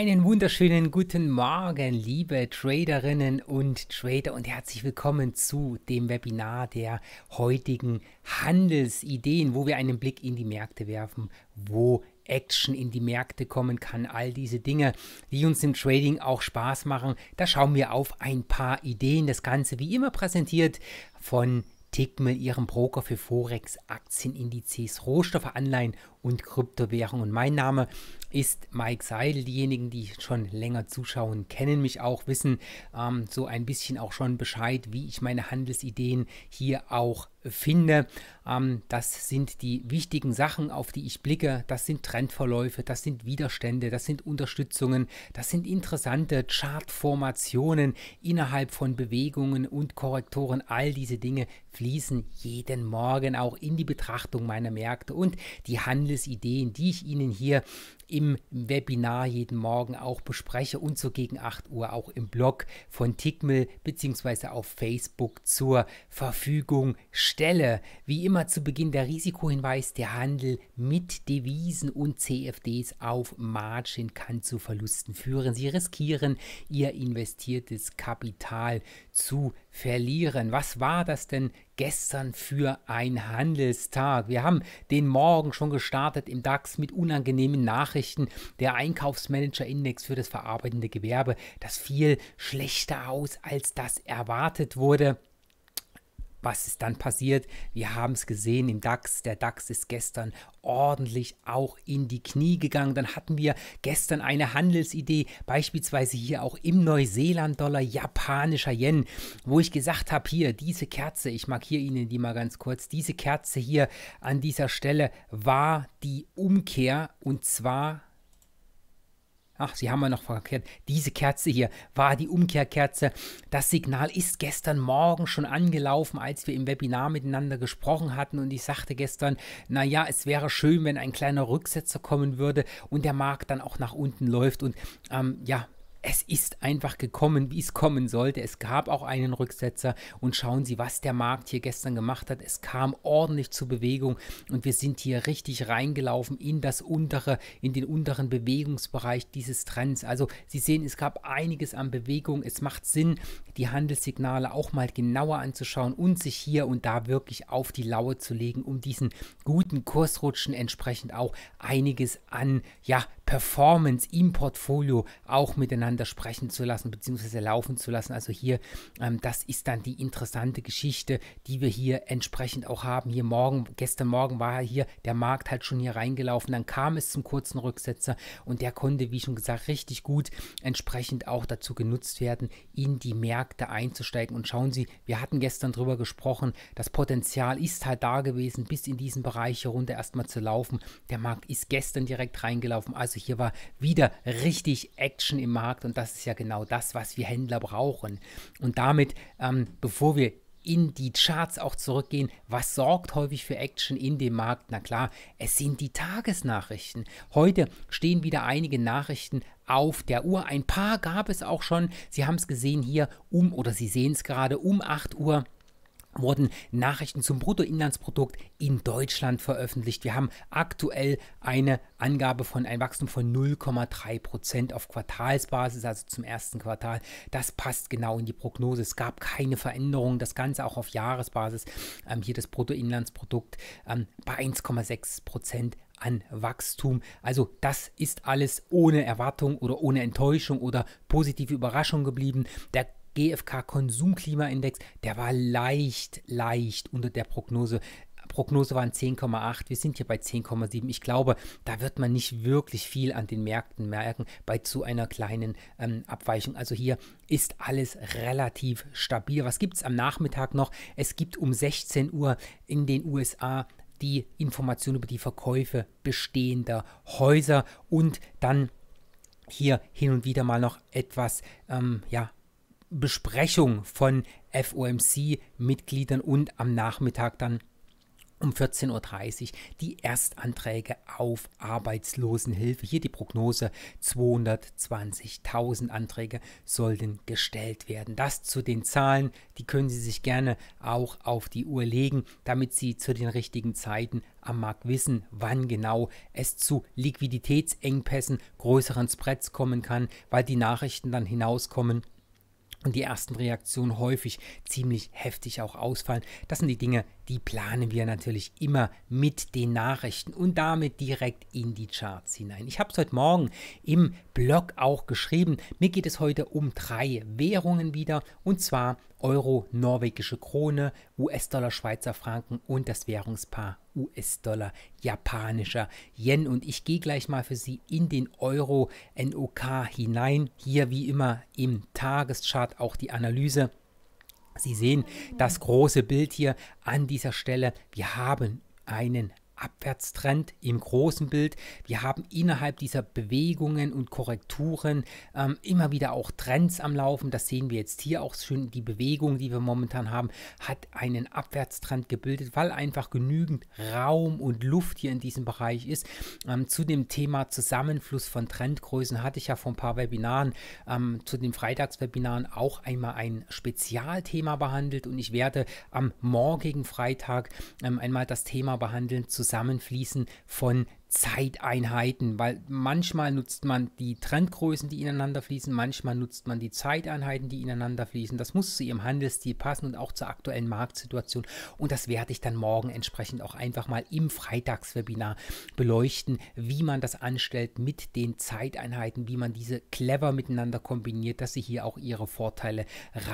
Einen wunderschönen guten Morgen, liebe Traderinnen und Trader und herzlich willkommen zu dem Webinar der heutigen Handelsideen, wo wir einen Blick in die Märkte werfen, wo Action in die Märkte kommen kann, all diese Dinge, die uns im Trading auch Spaß machen. Da schauen wir auf ein paar Ideen, das Ganze wie immer präsentiert von Tickmill, ihrem Broker für Forex, Aktienindizes, Rohstoffe, Anleihen und Kryptowährungen. Mein Name ist Mike Seidel. Diejenigen, die schon länger zuschauen, kennen mich auch, wissen ähm, so ein bisschen auch schon Bescheid, wie ich meine Handelsideen hier auch finde. Ähm, das sind die wichtigen Sachen, auf die ich blicke. Das sind Trendverläufe, das sind Widerstände, das sind Unterstützungen, das sind interessante Chartformationen innerhalb von Bewegungen und Korrektoren. All diese Dinge fließen jeden Morgen auch in die Betrachtung meiner Märkte und die Handels Businessideen, die ich Ihnen hier im Webinar jeden Morgen auch bespreche und so gegen 8 Uhr auch im Blog von Tickmill bzw. auf Facebook zur Verfügung stelle. Wie immer zu Beginn der Risikohinweis, der Handel mit Devisen und CFDs auf Margin kann zu Verlusten führen. Sie riskieren ihr investiertes Kapital zu verlieren. Was war das denn gestern für ein Handelstag? Wir haben den Morgen schon gestartet im DAX mit unangenehmen Nachrichten Nachrichten, der Einkaufsmanager-Index für das verarbeitende Gewerbe, das fiel schlechter aus, als das erwartet wurde was ist dann passiert? Wir haben es gesehen im DAX. Der DAX ist gestern ordentlich auch in die Knie gegangen. Dann hatten wir gestern eine Handelsidee, beispielsweise hier auch im Neuseeland-Dollar, japanischer Yen, wo ich gesagt habe, hier diese Kerze, ich markiere Ihnen die mal ganz kurz, diese Kerze hier an dieser Stelle war die Umkehr und zwar Ach, Sie haben ja noch verkehrt. Diese Kerze hier war die Umkehrkerze. Das Signal ist gestern Morgen schon angelaufen, als wir im Webinar miteinander gesprochen hatten. Und ich sagte gestern, naja, es wäre schön, wenn ein kleiner Rücksetzer kommen würde und der Markt dann auch nach unten läuft. Und ähm, ja, es ist einfach gekommen, wie es kommen sollte. Es gab auch einen Rücksetzer und schauen Sie, was der Markt hier gestern gemacht hat. Es kam ordentlich zur Bewegung und wir sind hier richtig reingelaufen in das untere, in den unteren Bewegungsbereich dieses Trends. Also Sie sehen, es gab einiges an Bewegung. Es macht Sinn, die Handelssignale auch mal genauer anzuschauen und sich hier und da wirklich auf die Laue zu legen, um diesen guten Kursrutschen entsprechend auch einiges an ja, Performance im Portfolio auch miteinander miteinander sprechen zu lassen, beziehungsweise laufen zu lassen. Also hier, ähm, das ist dann die interessante Geschichte, die wir hier entsprechend auch haben. Hier morgen, gestern Morgen war hier der Markt halt schon hier reingelaufen, dann kam es zum kurzen Rücksetzer und der konnte, wie schon gesagt, richtig gut entsprechend auch dazu genutzt werden, in die Märkte einzusteigen. Und schauen Sie, wir hatten gestern drüber gesprochen, das Potenzial ist halt da gewesen, bis in diesen Bereich hier runter erstmal zu laufen. Der Markt ist gestern direkt reingelaufen, also hier war wieder richtig Action im Markt Markt. Und das ist ja genau das, was wir Händler brauchen. Und damit, ähm, bevor wir in die Charts auch zurückgehen. Was sorgt häufig für Action in dem Markt? Na klar, es sind die Tagesnachrichten. Heute stehen wieder einige Nachrichten auf der Uhr. Ein paar gab es auch schon. Sie haben es gesehen hier um oder Sie sehen es gerade um 8 Uhr wurden Nachrichten zum Bruttoinlandsprodukt in Deutschland veröffentlicht. Wir haben aktuell eine Angabe von einem Wachstum von 0,3 Prozent auf Quartalsbasis, also zum ersten Quartal. Das passt genau in die Prognose. Es gab keine Veränderung. Das Ganze auch auf Jahresbasis. Ähm, hier das Bruttoinlandsprodukt ähm, bei 1,6 Prozent an Wachstum. Also das ist alles ohne Erwartung oder ohne Enttäuschung oder positive Überraschung geblieben. Der GfK Konsumklimaindex, der war leicht, leicht unter der Prognose. Prognose waren 10,8, wir sind hier bei 10,7. Ich glaube, da wird man nicht wirklich viel an den Märkten merken bei zu einer kleinen ähm, Abweichung. Also hier ist alles relativ stabil. Was gibt es am Nachmittag noch? Es gibt um 16 Uhr in den USA die Information über die Verkäufe bestehender Häuser und dann hier hin und wieder mal noch etwas ähm, ja, Besprechung von FOMC-Mitgliedern und am Nachmittag dann um 14.30 Uhr die Erstanträge auf Arbeitslosenhilfe. Hier die Prognose 220.000 Anträge sollten gestellt werden. Das zu den Zahlen, die können Sie sich gerne auch auf die Uhr legen, damit Sie zu den richtigen Zeiten am Markt wissen, wann genau es zu Liquiditätsengpässen, größeren Spreads kommen kann, weil die Nachrichten dann hinauskommen und die ersten Reaktionen häufig ziemlich heftig auch ausfallen. Das sind die Dinge, die planen wir natürlich immer mit den Nachrichten und damit direkt in die Charts hinein. Ich habe es heute Morgen im Blog auch geschrieben. Mir geht es heute um drei Währungen wieder und zwar Euro, norwegische Krone, US-Dollar, Schweizer Franken und das Währungspaar US-Dollar, japanischer Yen. Und ich gehe gleich mal für Sie in den Euro NOK hinein. Hier wie immer im Tageschart auch die Analyse. Sie sehen das große Bild hier an dieser Stelle. Wir haben einen Abwärtstrend im großen Bild. Wir haben innerhalb dieser Bewegungen und Korrekturen ähm, immer wieder auch Trends am Laufen. Das sehen wir jetzt hier auch schön. Die Bewegung, die wir momentan haben, hat einen Abwärtstrend gebildet, weil einfach genügend Raum und Luft hier in diesem Bereich ist. Ähm, zu dem Thema Zusammenfluss von Trendgrößen hatte ich ja vor ein paar Webinaren, ähm, zu den Freitagswebinaren auch einmal ein Spezialthema behandelt und ich werde am morgigen Freitag ähm, einmal das Thema behandeln, zusammen Zusammenfließen von Zeiteinheiten, weil manchmal nutzt man die Trendgrößen, die ineinander fließen, manchmal nutzt man die Zeiteinheiten, die ineinander fließen. Das muss zu Ihrem Handelsstil passen und auch zur aktuellen Marktsituation. Und das werde ich dann morgen entsprechend auch einfach mal im Freitagswebinar beleuchten, wie man das anstellt mit den Zeiteinheiten, wie man diese clever miteinander kombiniert, dass Sie hier auch Ihre Vorteile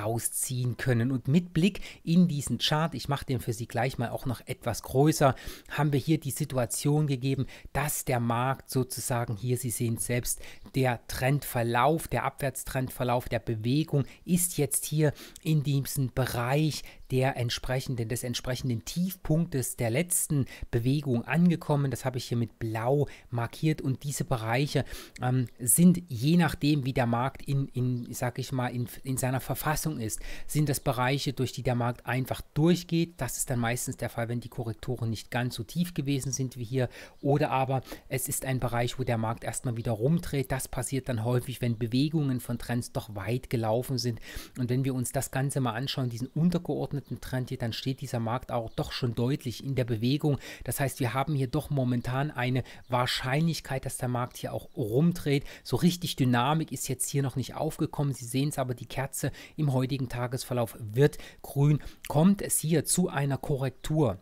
rausziehen können. Und mit Blick in diesen Chart, ich mache den für Sie gleich mal auch noch etwas größer, haben wir hier die Situation gegeben, dass der Markt sozusagen hier, Sie sehen selbst, der Trendverlauf, der Abwärtstrendverlauf der Bewegung ist jetzt hier in diesem Bereich der entsprechenden, des entsprechenden Tiefpunktes der letzten Bewegung angekommen. Das habe ich hier mit Blau markiert und diese Bereiche ähm, sind je nachdem, wie der Markt in, in sag ich mal, in, in seiner Verfassung ist, sind das Bereiche, durch die der Markt einfach durchgeht. Das ist dann meistens der Fall, wenn die Korrekturen nicht ganz so tief gewesen sind wie hier. Oder aber es ist ein Bereich, wo der Markt erstmal wieder rumdreht. Das passiert dann häufig, wenn Bewegungen von Trends doch weit gelaufen sind. Und wenn wir uns das Ganze mal anschauen, diesen untergeordneten geordneten Trend hier, dann steht dieser Markt auch doch schon deutlich in der Bewegung. Das heißt, wir haben hier doch momentan eine Wahrscheinlichkeit, dass der Markt hier auch rumdreht. So richtig Dynamik ist jetzt hier noch nicht aufgekommen. Sie sehen es aber, die Kerze im heutigen Tagesverlauf wird grün. Kommt es hier zu einer Korrektur?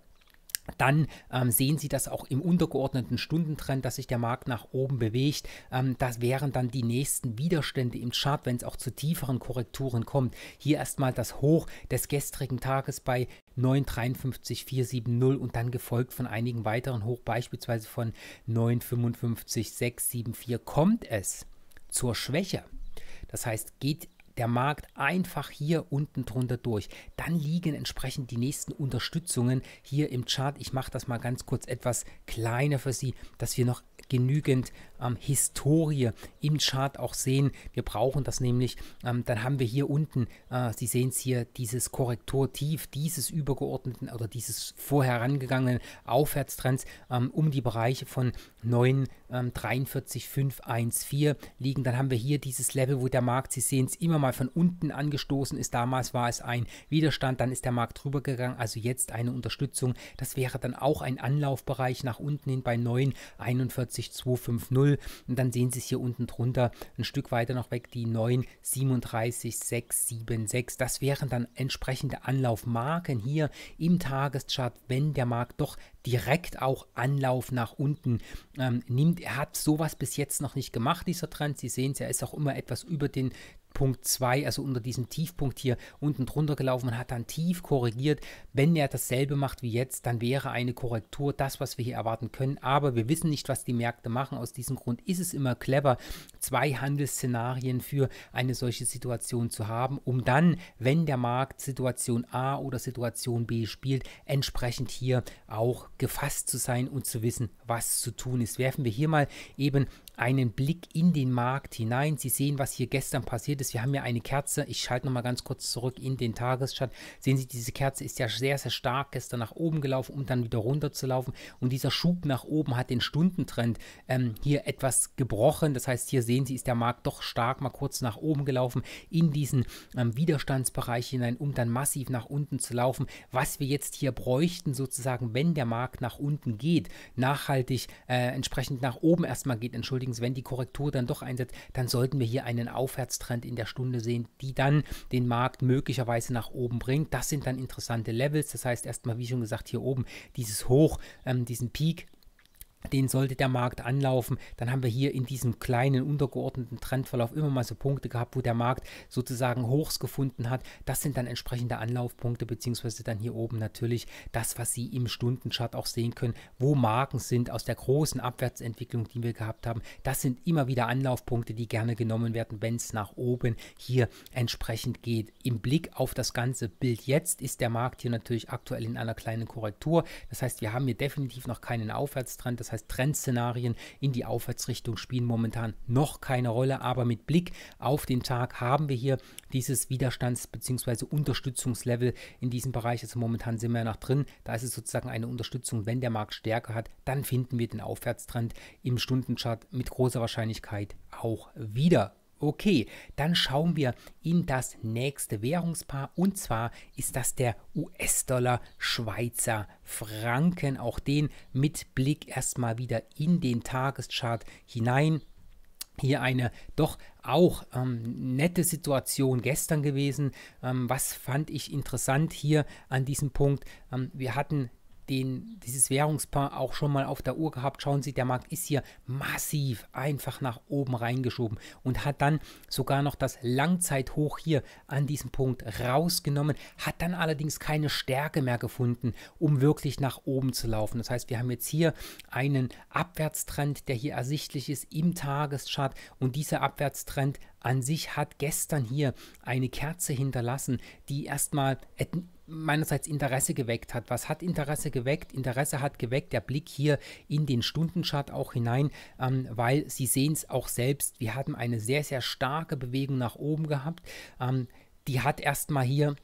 dann ähm, sehen Sie das auch im untergeordneten Stundentrend, dass sich der Markt nach oben bewegt. Ähm, das wären dann die nächsten Widerstände im Chart, wenn es auch zu tieferen Korrekturen kommt. Hier erstmal das Hoch des gestrigen Tages bei 9,53470 und dann gefolgt von einigen weiteren Hoch, beispielsweise von 9,55674. Kommt es zur Schwäche? Das heißt, geht der Markt einfach hier unten drunter durch. Dann liegen entsprechend die nächsten Unterstützungen hier im Chart. Ich mache das mal ganz kurz etwas kleiner für Sie, dass wir noch genügend ähm, Historie im Chart auch sehen. Wir brauchen das nämlich. Ähm, dann haben wir hier unten, äh, Sie sehen es hier, dieses Korrekturtief, dieses übergeordneten oder dieses vorherangegangenen Aufwärtstrends ähm, um die Bereiche von 9,43,514 ähm, liegen. Dann haben wir hier dieses Level, wo der Markt, Sie sehen es immer mal von unten angestoßen ist. Damals war es ein Widerstand, dann ist der Markt drüber gegangen, also jetzt eine Unterstützung. Das wäre dann auch ein Anlaufbereich nach unten hin bei 9,41,250. Und dann sehen Sie es hier unten drunter ein Stück weiter noch weg, die 9,37,676. Das wären dann entsprechende Anlaufmarken hier im Tageschart, wenn der Markt doch direkt auch Anlauf nach unten ähm, nimmt. Er hat sowas bis jetzt noch nicht gemacht, dieser Trend. Sie sehen es, er ist auch immer etwas über den Punkt 2, also unter diesem Tiefpunkt hier unten drunter gelaufen und hat dann tief korrigiert. Wenn er dasselbe macht wie jetzt, dann wäre eine Korrektur das, was wir hier erwarten können. Aber wir wissen nicht, was die Märkte machen. Aus diesem Grund ist es immer clever, zwei Handelsszenarien für eine solche Situation zu haben, um dann, wenn der Markt Situation A oder Situation B spielt, entsprechend hier auch gefasst zu sein und zu wissen, was zu tun ist. Werfen wir hier mal eben einen Blick in den Markt hinein. Sie sehen, was hier gestern passiert ist. Wir haben ja eine Kerze. Ich schalte nochmal ganz kurz zurück in den Tagesstand. Sehen Sie, diese Kerze ist ja sehr, sehr stark gestern nach oben gelaufen, um dann wieder runter zu laufen. Und dieser Schub nach oben hat den Stundentrend ähm, hier etwas gebrochen. Das heißt, hier sehen Sie, ist der Markt doch stark mal kurz nach oben gelaufen in diesen ähm, Widerstandsbereich hinein, um dann massiv nach unten zu laufen. Was wir jetzt hier bräuchten, sozusagen, wenn der Markt nach unten geht, nachhaltig äh, entsprechend nach oben erstmal geht, entschuldigt Holdings, wenn die Korrektur dann doch einsetzt, dann sollten wir hier einen Aufwärtstrend in der Stunde sehen, die dann den Markt möglicherweise nach oben bringt. Das sind dann interessante Levels. Das heißt erstmal, wie schon gesagt, hier oben dieses Hoch, ähm, diesen Peak den sollte der Markt anlaufen. Dann haben wir hier in diesem kleinen untergeordneten Trendverlauf immer mal so Punkte gehabt, wo der Markt sozusagen Hochs gefunden hat. Das sind dann entsprechende Anlaufpunkte, beziehungsweise dann hier oben natürlich das, was Sie im Stundenchart auch sehen können, wo Marken sind aus der großen Abwärtsentwicklung, die wir gehabt haben. Das sind immer wieder Anlaufpunkte, die gerne genommen werden, wenn es nach oben hier entsprechend geht. Im Blick auf das ganze Bild jetzt ist der Markt hier natürlich aktuell in einer kleinen Korrektur. Das heißt, wir haben hier definitiv noch keinen Aufwärtstrend. Das das heißt Trendszenarien in die Aufwärtsrichtung spielen momentan noch keine Rolle, aber mit Blick auf den Tag haben wir hier dieses Widerstands- bzw. Unterstützungslevel in diesem Bereich. Also momentan sind wir ja noch drin, da ist es sozusagen eine Unterstützung. Wenn der Markt Stärke hat, dann finden wir den Aufwärtstrend im Stundenchart mit großer Wahrscheinlichkeit auch wieder. Okay, dann schauen wir in das nächste Währungspaar und zwar ist das der US-Dollar Schweizer Franken. Auch den mit Blick erstmal wieder in den Tageschart hinein. Hier eine doch auch ähm, nette Situation gestern gewesen. Ähm, was fand ich interessant hier an diesem Punkt? Ähm, wir hatten den, dieses Währungspaar auch schon mal auf der Uhr gehabt. Schauen Sie, der Markt ist hier massiv einfach nach oben reingeschoben und hat dann sogar noch das Langzeithoch hier an diesem Punkt rausgenommen, hat dann allerdings keine Stärke mehr gefunden, um wirklich nach oben zu laufen. Das heißt, wir haben jetzt hier einen Abwärtstrend, der hier ersichtlich ist im Tageschart und dieser Abwärtstrend an sich hat gestern hier eine Kerze hinterlassen, die erstmal meinerseits Interesse geweckt hat. Was hat Interesse geweckt? Interesse hat geweckt der Blick hier in den Stundenchart auch hinein, ähm, weil Sie sehen es auch selbst, wir haben eine sehr, sehr starke Bewegung nach oben gehabt. Ähm, die hat erstmal hier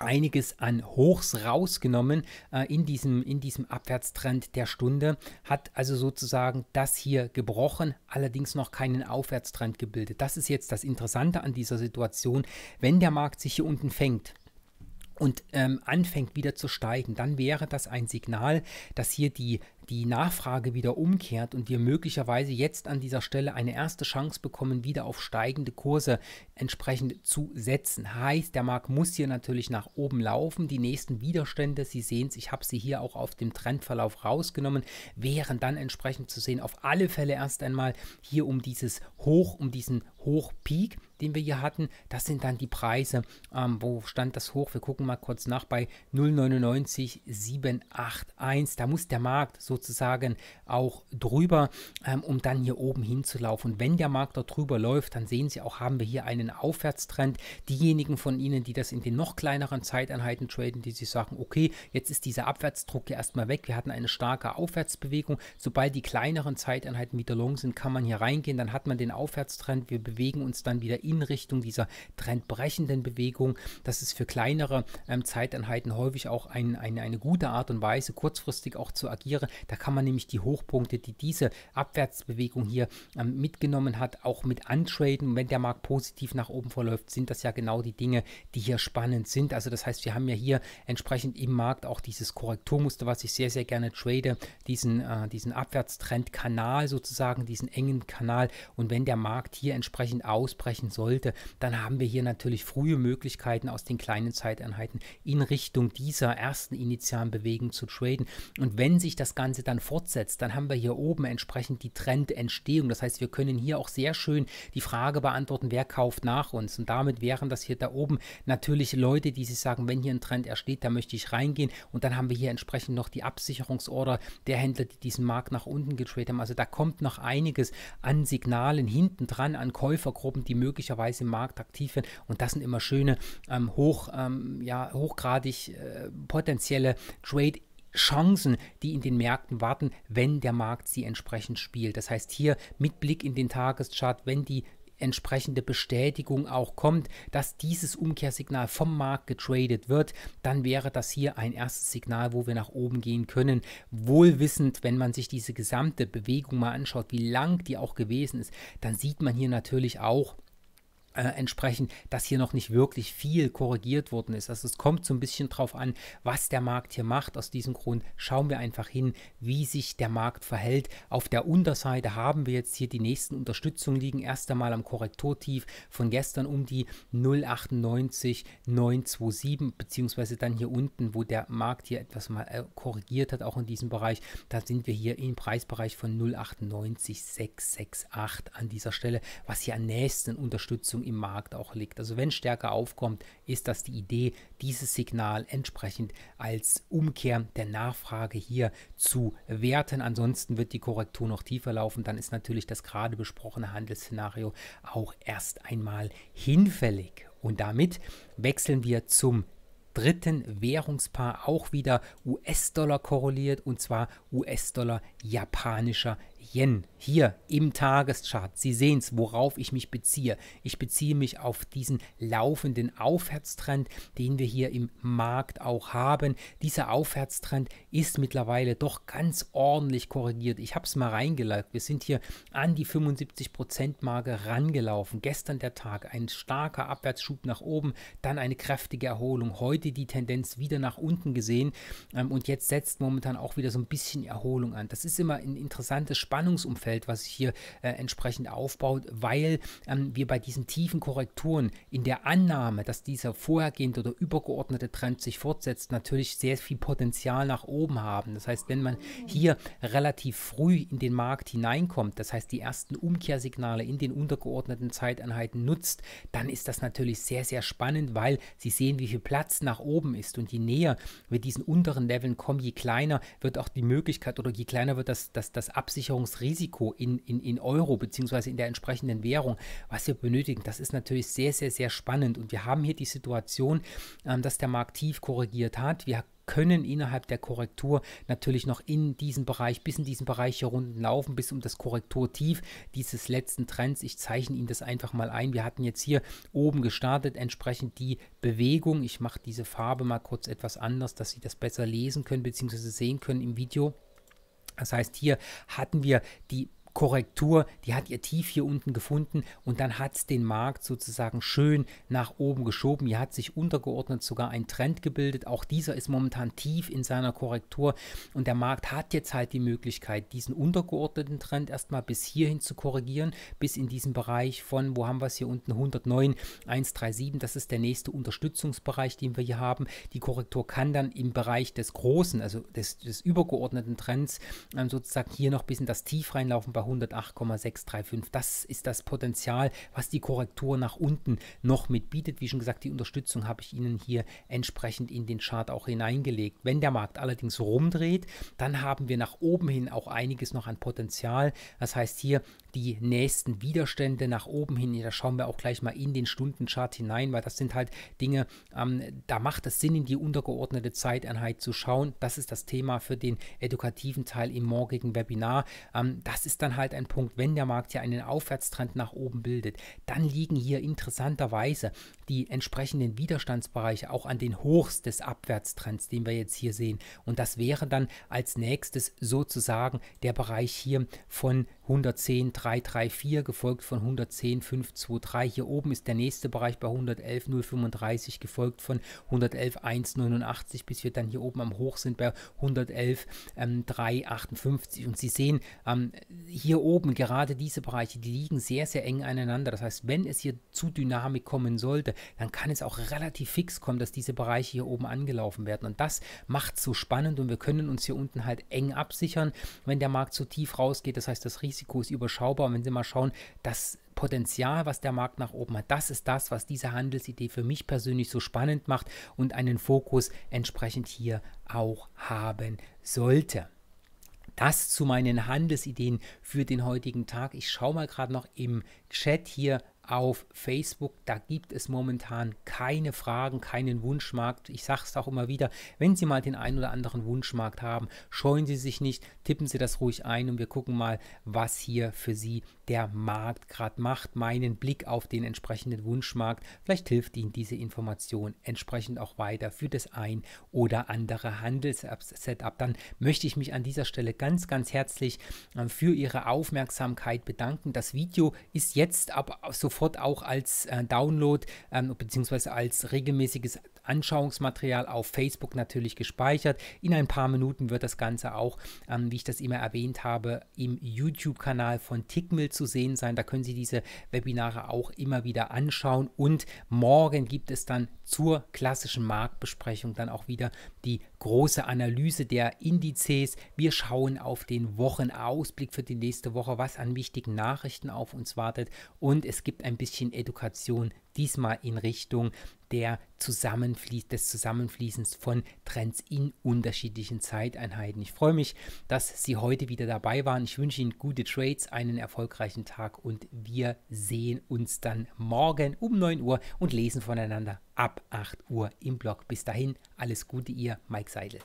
einiges an Hochs rausgenommen äh, in, diesem, in diesem Abwärtstrend der Stunde, hat also sozusagen das hier gebrochen, allerdings noch keinen Aufwärtstrend gebildet. Das ist jetzt das Interessante an dieser Situation, wenn der Markt sich hier unten fängt und ähm, anfängt wieder zu steigen, dann wäre das ein Signal, dass hier die, die Nachfrage wieder umkehrt und wir möglicherweise jetzt an dieser Stelle eine erste Chance bekommen, wieder auf steigende Kurse entsprechend zu setzen. Heißt, der Markt muss hier natürlich nach oben laufen. Die nächsten Widerstände, Sie sehen es, ich habe sie hier auch auf dem Trendverlauf rausgenommen, wären dann entsprechend zu sehen. Auf alle Fälle erst einmal hier um dieses Hoch, um diesen Hochpeak den wir hier hatten. Das sind dann die Preise. Ähm, wo stand das hoch? Wir gucken mal kurz nach bei 0,99781. Da muss der Markt sozusagen auch drüber, ähm, um dann hier oben hinzulaufen. Und wenn der Markt da drüber läuft, dann sehen Sie auch, haben wir hier einen Aufwärtstrend. Diejenigen von Ihnen, die das in den noch kleineren Zeiteinheiten traden, die sich sagen, okay, jetzt ist dieser Abwärtsdruck ja erstmal weg. Wir hatten eine starke Aufwärtsbewegung. Sobald die kleineren Zeiteinheiten wieder long sind, kann man hier reingehen. Dann hat man den Aufwärtstrend. Wir bewegen uns dann wieder Richtung dieser trendbrechenden Bewegung. Das ist für kleinere ähm, Zeiteinheiten häufig auch ein, ein, eine gute Art und Weise, kurzfristig auch zu agieren. Da kann man nämlich die Hochpunkte, die diese Abwärtsbewegung hier ähm, mitgenommen hat, auch mit antraden. Und wenn der Markt positiv nach oben verläuft, sind das ja genau die Dinge, die hier spannend sind. Also das heißt, wir haben ja hier entsprechend im Markt auch dieses Korrekturmuster, was ich sehr, sehr gerne trade, diesen, äh, diesen Abwärtstrendkanal sozusagen, diesen engen Kanal. Und wenn der Markt hier entsprechend ausbrechen soll, sollte, dann haben wir hier natürlich frühe Möglichkeiten aus den kleinen Zeiteinheiten in Richtung dieser ersten initialen Bewegung zu traden. Und wenn sich das Ganze dann fortsetzt, dann haben wir hier oben entsprechend die Trendentstehung. Das heißt, wir können hier auch sehr schön die Frage beantworten, wer kauft nach uns. Und damit wären das hier da oben natürlich Leute, die sich sagen, wenn hier ein Trend entsteht, da möchte ich reingehen. Und dann haben wir hier entsprechend noch die Absicherungsorder der Händler, die diesen Markt nach unten getradet haben. Also da kommt noch einiges an Signalen hinten dran, an Käufergruppen, die möglicherweise möglicherweise im Markt aktiv werden. Und das sind immer schöne, ähm, hoch, ähm, ja, hochgradig äh, potenzielle Trade Chancen, die in den Märkten warten, wenn der Markt sie entsprechend spielt. Das heißt hier mit Blick in den Tageschart, wenn die entsprechende Bestätigung auch kommt, dass dieses Umkehrsignal vom Markt getradet wird, dann wäre das hier ein erstes Signal, wo wir nach oben gehen können. Wohlwissend, wenn man sich diese gesamte Bewegung mal anschaut, wie lang die auch gewesen ist, dann sieht man hier natürlich auch, äh, entsprechend, dass hier noch nicht wirklich viel korrigiert worden ist. Also es kommt so ein bisschen drauf an, was der Markt hier macht. Aus diesem Grund schauen wir einfach hin, wie sich der Markt verhält. Auf der Unterseite haben wir jetzt hier die nächsten Unterstützungen liegen. Erst einmal am Korrekturtief von gestern um die 098927, 927 beziehungsweise dann hier unten, wo der Markt hier etwas mal äh, korrigiert hat, auch in diesem Bereich. Da sind wir hier im Preisbereich von 098668 an dieser Stelle, was hier an nächsten Unterstützung Zielsetzung im Markt auch liegt. Also wenn stärker aufkommt, ist das die Idee, dieses Signal entsprechend als Umkehr der Nachfrage hier zu werten. Ansonsten wird die Korrektur noch tiefer laufen. Dann ist natürlich das gerade besprochene Handelsszenario auch erst einmal hinfällig. Und damit wechseln wir zum dritten Währungspaar auch wieder US-Dollar korreliert und zwar US-Dollar japanischer Yen hier im Tageschart. Sie sehen es, worauf ich mich beziehe. Ich beziehe mich auf diesen laufenden Aufwärtstrend, den wir hier im Markt auch haben. Dieser Aufwärtstrend ist mittlerweile doch ganz ordentlich korrigiert. Ich habe es mal reingelegt. Wir sind hier an die 75% Marke rangelaufen. Gestern der Tag ein starker Abwärtsschub nach oben, dann eine kräftige Erholung. Heute die Tendenz wieder nach unten gesehen ähm, und jetzt setzt momentan auch wieder so ein bisschen Erholung an. Das ist immer ein interessantes Spiel. Spannungsumfeld, was sich hier äh, entsprechend aufbaut, weil ähm, wir bei diesen tiefen Korrekturen in der Annahme, dass dieser vorhergehende oder übergeordnete Trend sich fortsetzt, natürlich sehr viel Potenzial nach oben haben. Das heißt, wenn man hier relativ früh in den Markt hineinkommt, das heißt die ersten Umkehrsignale in den untergeordneten Zeiteinheiten nutzt, dann ist das natürlich sehr, sehr spannend, weil Sie sehen, wie viel Platz nach oben ist und je näher wir diesen unteren Leveln kommen, je kleiner wird auch die Möglichkeit oder je kleiner wird das, das, das Absicherung Währungsrisiko in, in, in Euro beziehungsweise in der entsprechenden Währung, was wir benötigen. Das ist natürlich sehr, sehr, sehr spannend. Und wir haben hier die Situation, ähm, dass der Markt tief korrigiert hat. Wir können innerhalb der Korrektur natürlich noch in diesem Bereich, bis in diesen Bereich hier unten laufen, bis um das Korrekturtief dieses letzten Trends. Ich zeichne Ihnen das einfach mal ein. Wir hatten jetzt hier oben gestartet, entsprechend die Bewegung. Ich mache diese Farbe mal kurz etwas anders, dass Sie das besser lesen können bzw. sehen können im Video. Das heißt, hier hatten wir die Korrektur, die hat ihr Tief hier unten gefunden und dann hat es den Markt sozusagen schön nach oben geschoben. Hier hat sich untergeordnet sogar ein Trend gebildet. Auch dieser ist momentan tief in seiner Korrektur und der Markt hat jetzt halt die Möglichkeit, diesen untergeordneten Trend erstmal bis hierhin zu korrigieren, bis in diesen Bereich von, wo haben wir es hier unten, 109, 137. Das ist der nächste Unterstützungsbereich, den wir hier haben. Die Korrektur kann dann im Bereich des großen, also des, des übergeordneten Trends, ähm, sozusagen hier noch bis in das Tief reinlaufen bei 108,635. Das ist das Potenzial, was die Korrektur nach unten noch mit bietet. Wie schon gesagt, die Unterstützung habe ich Ihnen hier entsprechend in den Chart auch hineingelegt. Wenn der Markt allerdings rumdreht, dann haben wir nach oben hin auch einiges noch an Potenzial. Das heißt hier die nächsten Widerstände nach oben hin, da schauen wir auch gleich mal in den Stundenchart hinein, weil das sind halt Dinge, ähm, da macht es Sinn, in die untergeordnete Zeiteinheit zu schauen. Das ist das Thema für den edukativen Teil im morgigen Webinar. Ähm, das ist dann halt ein Punkt, wenn der Markt hier einen Aufwärtstrend nach oben bildet, dann liegen hier interessanterweise die entsprechenden Widerstandsbereiche auch an den Hochs des Abwärtstrends, den wir jetzt hier sehen. Und das wäre dann als nächstes sozusagen der Bereich hier von 110,334 gefolgt von 110,523. Hier oben ist der nächste Bereich bei 111,035 gefolgt von 111,189, bis wir dann hier oben am Hoch sind bei 111,358. Ähm, Und Sie sehen ähm, hier oben gerade diese Bereiche, die liegen sehr, sehr eng aneinander. Das heißt, wenn es hier zu Dynamik kommen sollte, dann kann es auch relativ fix kommen, dass diese Bereiche hier oben angelaufen werden. Und das macht es so spannend und wir können uns hier unten halt eng absichern, wenn der Markt zu so tief rausgeht. Das heißt, das Risiko ist überschaubar. Und wenn Sie mal schauen, das Potenzial, was der Markt nach oben hat, das ist das, was diese Handelsidee für mich persönlich so spannend macht und einen Fokus entsprechend hier auch haben sollte. Das zu meinen Handelsideen für den heutigen Tag. Ich schaue mal gerade noch im Chat hier auf Facebook. Da gibt es momentan keine Fragen, keinen Wunschmarkt. Ich sage es auch immer wieder, wenn Sie mal den einen oder anderen Wunschmarkt haben, scheuen Sie sich nicht, tippen Sie das ruhig ein und wir gucken mal, was hier für Sie der Markt gerade macht. Meinen Blick auf den entsprechenden Wunschmarkt. Vielleicht hilft Ihnen diese Information entsprechend auch weiter für das ein oder andere Handelssetup. Dann möchte ich mich an dieser Stelle ganz, ganz herzlich äh, für Ihre Aufmerksamkeit bedanken. Das Video ist jetzt ab sofort sofort auch als äh, Download ähm, bzw. als regelmäßiges Anschauungsmaterial auf Facebook natürlich gespeichert. In ein paar Minuten wird das Ganze auch, ähm, wie ich das immer erwähnt habe, im YouTube-Kanal von Tickmill zu sehen sein. Da können Sie diese Webinare auch immer wieder anschauen. Und morgen gibt es dann zur klassischen Marktbesprechung dann auch wieder die große Analyse der Indizes. Wir schauen auf den Wochenausblick für die nächste Woche, was an wichtigen Nachrichten auf uns wartet. Und es gibt ein bisschen Education diesmal in Richtung der Zusammenfließ, des Zusammenfließens von Trends in unterschiedlichen Zeiteinheiten. Ich freue mich, dass Sie heute wieder dabei waren. Ich wünsche Ihnen gute Trades, einen erfolgreichen Tag und wir sehen uns dann morgen um 9 Uhr und lesen voneinander ab 8 Uhr im Blog. Bis dahin, alles Gute, Ihr Mike Seidel.